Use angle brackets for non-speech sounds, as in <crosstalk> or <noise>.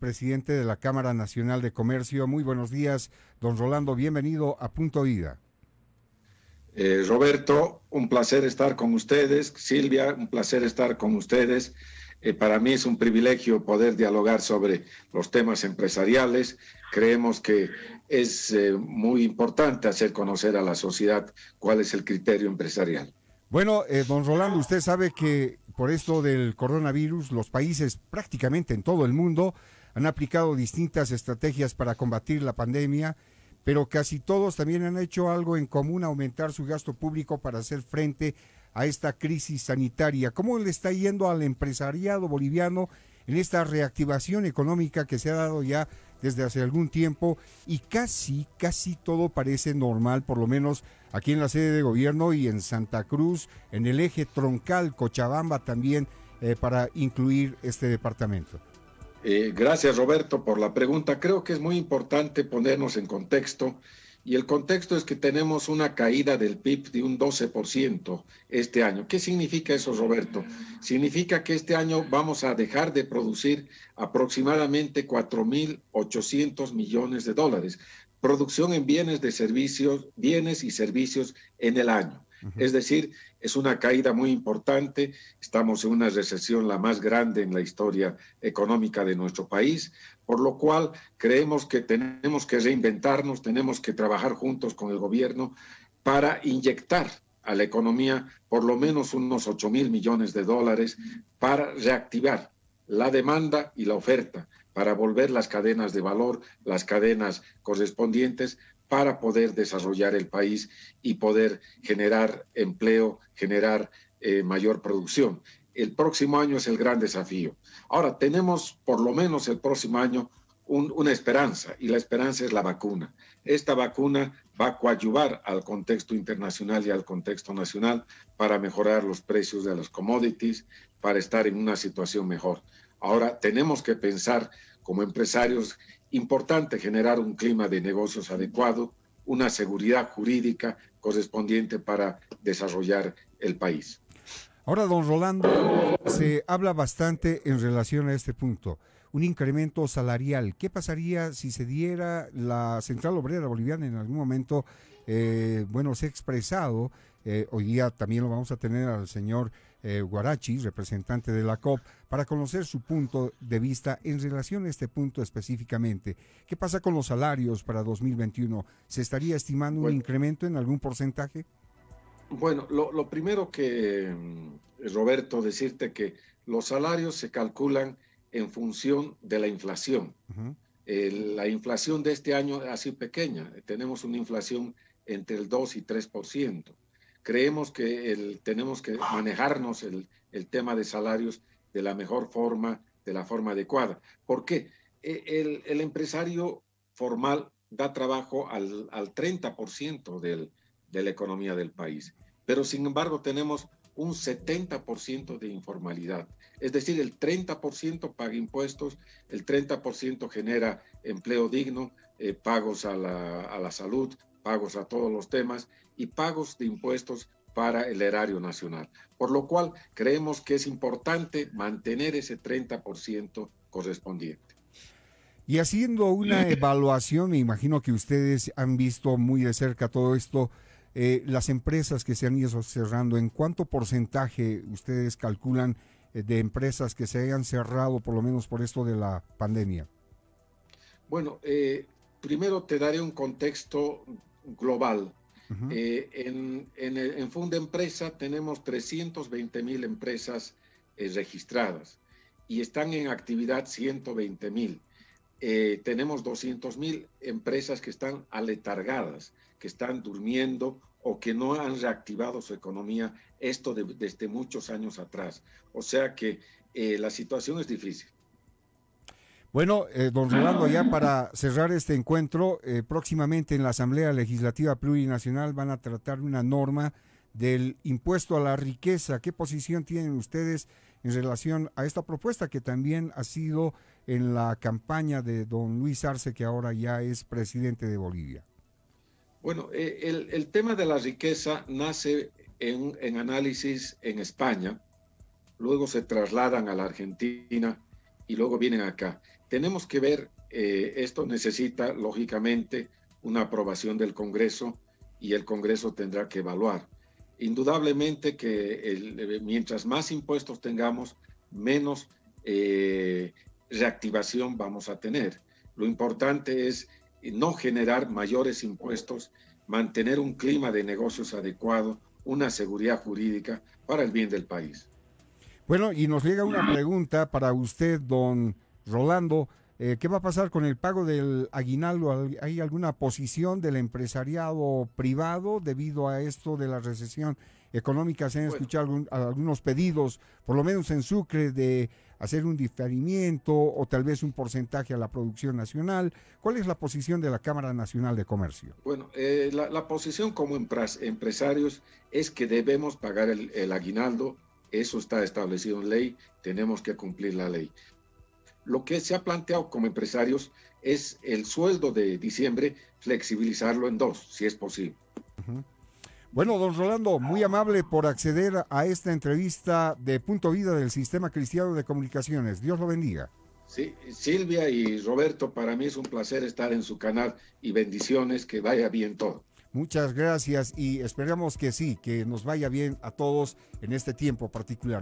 presidente de la Cámara Nacional de Comercio. Muy buenos días, don Rolando, bienvenido a Punto Ida. Eh, Roberto, un placer estar con ustedes. Silvia, un placer estar con ustedes. Eh, para mí es un privilegio poder dialogar sobre los temas empresariales. Creemos que es eh, muy importante hacer conocer a la sociedad cuál es el criterio empresarial. Bueno, don Rolando, usted sabe que por esto del coronavirus, los países prácticamente en todo el mundo han aplicado distintas estrategias para combatir la pandemia, pero casi todos también han hecho algo en común, aumentar su gasto público para hacer frente a esta crisis sanitaria. ¿Cómo le está yendo al empresariado boliviano en esta reactivación económica que se ha dado ya desde hace algún tiempo y casi, casi todo parece normal, por lo menos aquí en la sede de gobierno y en Santa Cruz, en el eje troncal Cochabamba también, eh, para incluir este departamento? Eh, gracias Roberto por la pregunta. Creo que es muy importante ponernos en contexto y el contexto es que tenemos una caída del PIB de un 12% este año. ¿Qué significa eso Roberto? Significa que este año vamos a dejar de producir aproximadamente 4.800 millones de dólares. Producción en bienes de servicios, bienes y servicios en el año. Es decir, es una caída muy importante, estamos en una recesión la más grande en la historia económica de nuestro país, por lo cual creemos que tenemos que reinventarnos, tenemos que trabajar juntos con el gobierno para inyectar a la economía por lo menos unos 8 mil millones de dólares para reactivar la demanda y la oferta, para volver las cadenas de valor, las cadenas correspondientes para poder desarrollar el país y poder generar empleo, generar eh, mayor producción. El próximo año es el gran desafío. Ahora, tenemos por lo menos el próximo año una esperanza y la esperanza es la vacuna. Esta vacuna va a coadyuvar al contexto internacional y al contexto nacional para mejorar los precios de las commodities, para estar en una situación mejor. Ahora tenemos que pensar como empresarios, importante generar un clima de negocios adecuado, una seguridad jurídica correspondiente para desarrollar el país. Ahora, don Rolando, se habla bastante en relación a este punto un incremento salarial. ¿Qué pasaría si se diera la Central Obrera Boliviana en algún momento? Eh, bueno, se ha expresado, eh, hoy día también lo vamos a tener al señor eh, Guarachi, representante de la COP, para conocer su punto de vista en relación a este punto específicamente. ¿Qué pasa con los salarios para 2021? ¿Se estaría estimando un incremento en algún porcentaje? Bueno, lo primero que, mm, Roberto, decirte que los salarios se calculan en función de la inflación. Eh, la inflación de este año es así pequeña, tenemos una inflación entre el 2 y 3%. Creemos que tenemos que manejarnos el, tema de salarios de la mejor forma, de la forma adecuada. ¿Por qué? E, el, empresario formal da trabajo al, al 30% del, de la economía del país. Pero sin embargo tenemos un 70% de informalidad. Es decir, el 30% paga impuestos, el 30% genera empleo digno, eh, pagos a la, a la salud, pagos a todos los temas y pagos de impuestos para el erario nacional. Por lo cual creemos que es importante mantener ese 30% correspondiente. Y haciendo una <laughs> evaluación, me imagino que ustedes han visto muy de cerca todo esto, eh, las empresas que se han ido cerrando, ¿en cuánto porcentaje ustedes calculan eh, de empresas que se hayan cerrado, por lo menos por esto de la pandemia? Bueno, eh, primero te daré un contexto global. en, en, Funda Empresa tenemos 320 mil empresas registradas y están en actividad 120 mil. Eh, tenemos tenemos 200.000 empresas que están aletargadas, que están durmiendo o que no han reactivado su economía, esto desde muchos años atrás. O sea que eh, la situación es difícil. Bueno, eh, don Rolando, ya para cerrar este encuentro, próximamente en la Asamblea Legislativa Plurinacional van a tratar una norma del impuesto a la riqueza. ¿Qué posición tienen ustedes en relación a esta propuesta que también ha sido en la campaña de don Luis Arce, que ahora ya es presidente de Bolivia? Bueno, eh, el, tema de la riqueza nace en, análisis en España, luego se trasladan a la Argentina y luego vienen acá. Tenemos que ver, eh, esto necesita lógicamente una aprobación del Congreso y el Congreso tendrá que evaluar. Indudablemente que eh, mientras más impuestos tengamos, menos reactivación vamos a tener. Lo importante es eh, no generar mayores impuestos, mantener un clima de negocios adecuado, una seguridad jurídica para el bien del país. Bueno, y nos llega una pregunta para usted, don Rolando. Eh, ¿Qué va a pasar con el pago del aguinaldo? ¿Hay alguna posición del empresariado privado debido a esto de la recesión económica? Se han escuchado algunos pedidos, por lo menos en Sucre, de hacer un diferimiento o tal vez un porcentaje a la producción nacional. ¿Cuál es la posición de la Cámara Nacional de Comercio? Bueno, eh, la, posición como empresarios es que debemos pagar el aguinaldo. Eso está establecido en ley. Tenemos que cumplir la ley lo que se ha planteado como empresarios es el sueldo de diciembre flexibilizarlo en dos, si es posible. Bueno, don Rolando, muy amable por acceder a esta entrevista de Punto Vida del Sistema Cristiano de Comunicaciones. Dios lo bendiga. Sí, Silvia y Roberto, para mí es un placer estar en su canal y bendiciones, que vaya bien todo. Muchas gracias y esperamos que sí, que nos vaya bien a todos en este tiempo particular.